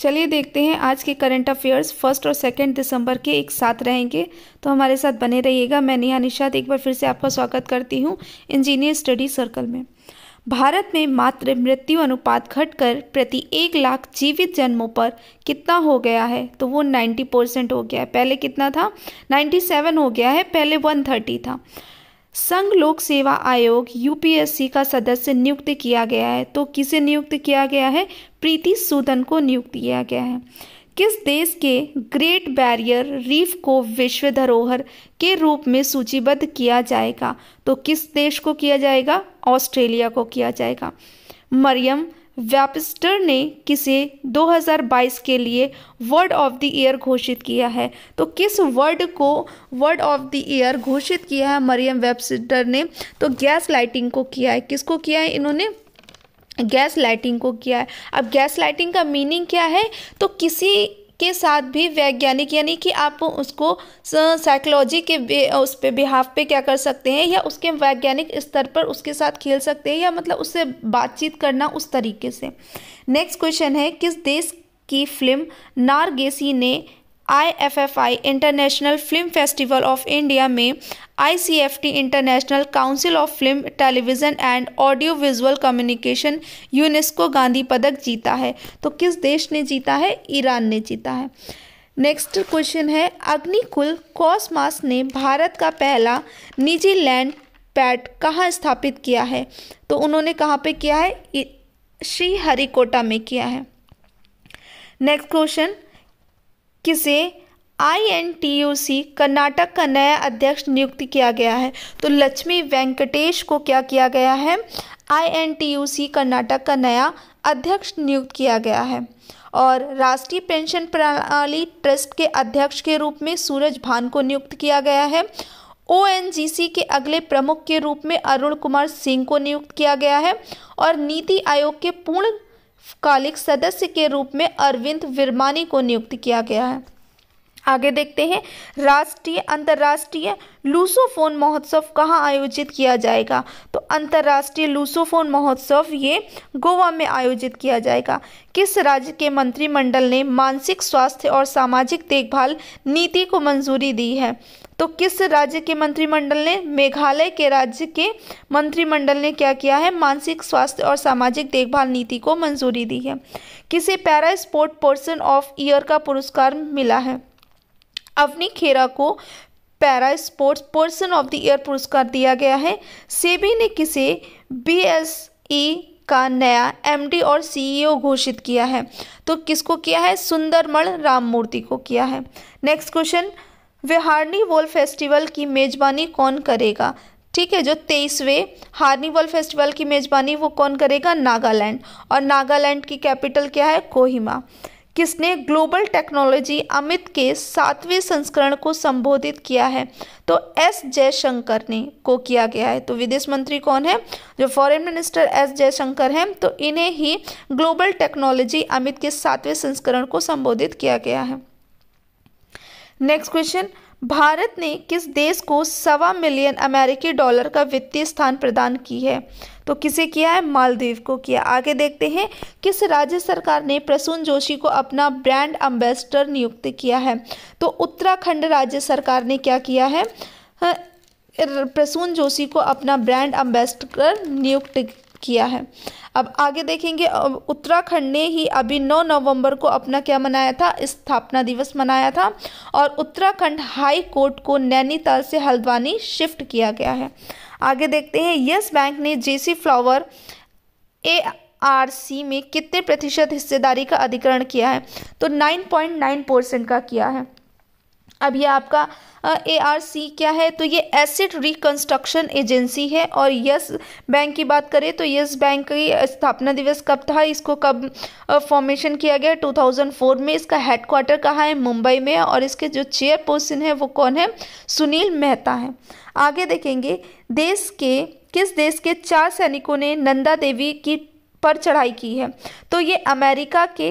चलिए देखते हैं आज के करंट अफेयर्स फर्स्ट और सेकेंड दिसंबर के एक साथ रहेंगे तो हमारे साथ बने रहिएगा मैं नेहा निषाद एक बार फिर से आपका स्वागत करती हूँ इंजीनियर स्टडी सर्कल में भारत में मात्र मृत्यु अनुपात घटकर प्रति एक लाख जीवित जन्मों पर कितना हो गया है तो वो 90 परसेंट हो गया है पहले कितना था 97 हो गया है पहले 130 था संघ लोक सेवा आयोग यूपीएससी का सदस्य नियुक्त किया गया है तो किसे नियुक्त किया गया है प्रीति सूदन को नियुक्त किया गया है किस देश के ग्रेट बैरियर रीफ को विश्व धरोहर के रूप में सूचीबद्ध किया जाएगा तो किस देश को किया जाएगा ऑस्ट्रेलिया को किया जाएगा मरियम वेबस्टर ने किसे 2022 के लिए वर्ड ऑफ द ईयर घोषित किया है तो किस वर्ड को वर्ड ऑफ द ईयर घोषित किया है मरियम वेबस्टर ने तो गैस लाइटिंग को किया है किसको किया है इन्होंने गैस लाइटिंग को किया है अब गैस लाइटिंग का मीनिंग क्या है तो किसी के साथ भी वैज्ञानिक यानी कि आप उसको साइकोलॉजी के उस पर बिहाफ पे क्या कर सकते हैं या उसके वैज्ञानिक स्तर पर उसके साथ खेल सकते हैं या मतलब उससे बातचीत करना उस तरीके से नेक्स्ट क्वेश्चन है किस देश की फिल्म नारगेसी ने I F F I international film festival of India में ICFT international council of film television and audio visual communication UNESCO Gandhi पदक जीता है तो किस देश ने जीता है ईरान ने जीता है नेक्स्ट क्वेश्चन है अग्निकुल कॉस्मास ने भारत का पहला निजी लैंड पैड कहाँ स्थापित किया है तो उन्होंने कहाँ पे किया है श्री हरिकोटा में किया है नेक्स्ट क्वेश्चन किसे आईएनटीयूसी कर्नाटक का नया अध्यक्ष नियुक्त किया गया है तो लक्ष्मी वेंकटेश को क्या किया गया है आईएनटीयूसी कर्नाटक का नया अध्यक्ष नियुक्त किया गया है और राष्ट्रीय पेंशन प्रणाली ट्रस्ट के अध्यक्ष के रूप में सूरज भान को नियुक्त किया गया है ओएनजीसी के अगले प्रमुख के रूप में अरुण कुमार सिंह को नियुक्त किया गया है और नीति आयोग के पूर्णकालिक सदस्य के रूप में अरविंद विरमानी को नियुक्त किया गया है आगे देखते हैं राष्ट्रीय अंतर्राष्ट्रीय लूसोफोन महोत्सव कहाँ आयोजित किया जाएगा तो अंतर्राष्ट्रीय लूसोफोन महोत्सव ये गोवा में आयोजित किया जाएगा किस राज्य के मंत्रिमंडल ने मानसिक स्वास्थ्य और सामाजिक देखभाल नीति को मंजूरी दी है तो किस राज्य के मंत्रिमंडल ने मेघालय के राज्य के मंत्रिमंडल ने क्या किया है मानसिक स्वास्थ्य और सामाजिक देखभाल नीति को मंजूरी दी है किसे para sport person of year का पुरस्कार मिला है अवनी खेरा को para sports person of the year पुरस्कार दिया गया है सेबी ने किसे बी एस ई का नया एमडी और सीईओ घोषित किया है तो किसको किया है सुंदरमण राममूर्ति को किया है नेक्स्ट क्वेश्चन विहारनी वोल फेस्टिवल की मेज़बानी कौन करेगा ठीक है जो तेईसवें वर्ल्ड फेस्टिवल की मेज़बानी वो कौन करेगा नागालैंड और नागालैंड की कैपिटल क्या है कोहिमा किसने ग्लोबल टेक्नोलॉजी अमित के सातवें संस्करण को संबोधित किया है तो एस जयशंकर ने को किया गया है तो विदेश मंत्री कौन है जो फॉरेन मिनिस्टर एस जयशंकर हैं तो इन्हें ही ग्लोबल टेक्नोलॉजी अमित के सातवें संस्करण को संबोधित किया गया है नेक्स्ट क्वेश्चन भारत ने किस देश को सवा मिलियन अमेरिकी डॉलर का वित्तीय स्थान प्रदान की है तो किसे किया है मालदीव को किया आगे देखते हैं किस राज्य सरकार ने प्रसून जोशी को अपना ब्रांड एम्बेसडर नियुक्त किया है तो उत्तराखंड राज्य सरकार ने क्या किया है प्रसून जोशी को अपना ब्रांड एम्बेसडर नियुक्त किया है अब आगे देखेंगे उत्तराखंड ने ही अभी 9 नवंबर को अपना क्या मनाया था स्थापना दिवस मनाया था और उत्तराखंड हाई कोर्ट को नैनीताल से हल्द्वानी शिफ्ट किया गया है आगे देखते हैं यस बैंक ने जेसी फ्लावर ए आर सी में कितने प्रतिशत हिस्सेदारी का अधिकरण किया है तो 9.9 परसेंट का किया है अब ये आपका ए आर सी क्या है तो ये एसिड रिकंस्ट्रक्शन एजेंसी है और यस बैंक की बात करें तो यस बैंक की स्थापना दिवस कब था इसको कब फॉर्मेशन किया गया 2004 में इसका हेडक्वार्टर कहाँ है मुंबई में और इसके जो चेयरपर्सन है वो कौन है सुनील मेहता है आगे देखेंगे देश के किस देश के चार सैनिकों ने नंदा देवी की पर चढ़ाई की है तो ये अमेरिका के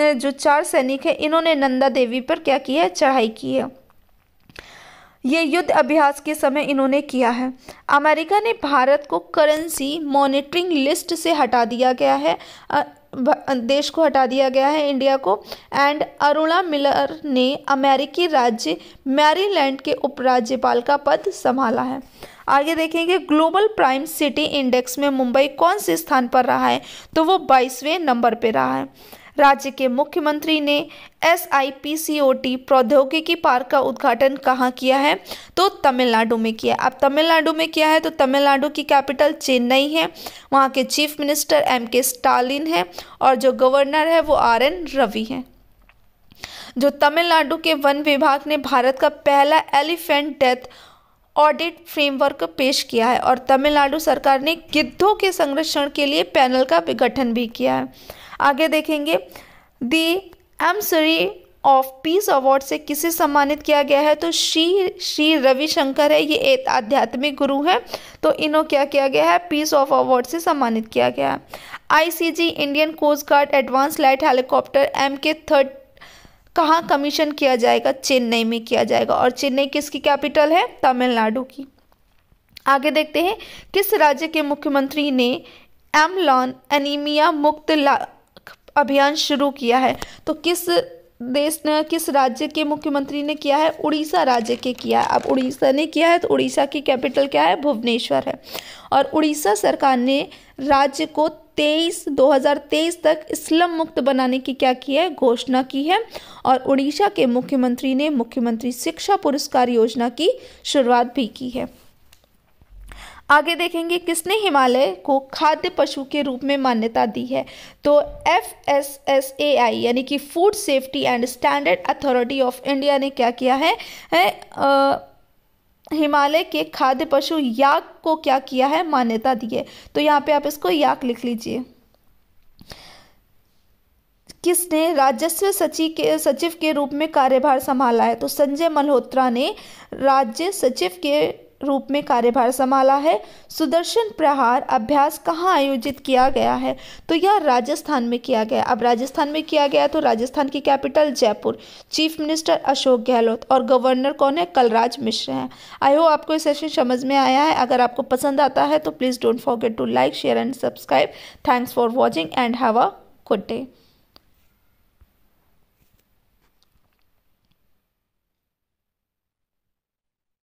जो चार सैनिक हैं इन्होंने नंदा देवी पर क्या किया है चढ़ाई की है ये युद्ध अभ्यास के समय इन्होंने किया है अमेरिका ने भारत को करेंसी मॉनिटरिंग लिस्ट से हटा दिया गया है देश को हटा दिया गया है इंडिया को एंड अरुणा मिलर ने अमेरिकी राज्य मैरीलैंड के उपराज्यपाल का पद संभाला है आगे देखेंगे ग्लोबल प्राइम सिटी इंडेक्स में मुंबई कौन से स्थान पर रहा है तो वो बाईसवें नंबर पर रहा है राज्य के मुख्यमंत्री ने S I P C O T प्रौद्योगिकी पार्क का उद्घाटन कहाँ किया है तो तमिलनाडु में किया अब तमिलनाडु में किया है तो तमिलनाडु की कैपिटल चेन्नई है वहाँ के chief minister M K Stalin हैं और जो गवर्नर है वो आर एन रवि हैं जो तमिलनाडु के वन विभाग ने भारत का पहला एलिफेंट डेथ ऑडिट फ्रेमवर्क पेश किया है और तमिलनाडु सरकार ने गिद्धों के संरक्षण के लिए पैनल का गठन भी किया है आगे देखेंगे the M Shri of peace award से किसे सम्मानित किया गया है तो श्री श्री रविशंकर है ये एक आध्यात्मिक गुरु है तो इन्हों क्या किया गया है पीस ऑफ अवार्ड से सम्मानित किया गया है ICG Indian coast guard advance light helicopter M K third कहाँ कमीशन किया जाएगा चेन्नई में किया जाएगा और चेन्नई किसकी कैपिटल है तमिलनाडु की आगे देखते हैं किस राज्य के मुख्यमंत्री ने एमलॉन एनीमिया मुक्त अभियान शुरू किया है तो किस देश ने किस राज्य के मुख्यमंत्री ने किया है उड़ीसा राज्य के किया है अब उड़ीसा ने किया है तो उड़ीसा की कैपिटल क्या है भुवनेश्वर है और उड़ीसा सरकार ने राज्य को 23 2023 तक स्लम मुक्त बनाने की क्या की है घोषणा की है और उड़ीसा के मुख्यमंत्री ने मुख्यमंत्री शिक्षा पुरस्कार योजना की शुरुआत भी की है आगे देखेंगे किसने हिमालय को खाद्य पशु के रूप में मान्यता दी है तो F S S A I यानी कि food safety and standard authority of India ने क्या किया है, है हिमालय के खाद्य पशु याक को क्या किया है मान्यता दी है तो यहाँ पे आप इसको याक लिख लीजिए किसने राजस्व सचिव के सचिव के रूप में कार्यभार संभाला है तो संजय मल्होत्रा ने राज्य सचिव के रूप में कार्यभार संभाला है सुदर्शन प्रहार अभ्यास कहाँ आयोजित किया गया है तो यह राजस्थान में किया गया अब राजस्थान में किया गया तो राजस्थान की capital Jaipur chief minister Ashok Gehlot और गवर्नर कौन है कलराज मिश्र हैं आई होप आपको ये सेशन समझ में आया है अगर आपको पसंद आता है तो please don't forget to like share and subscribe thanks for watching and have a good day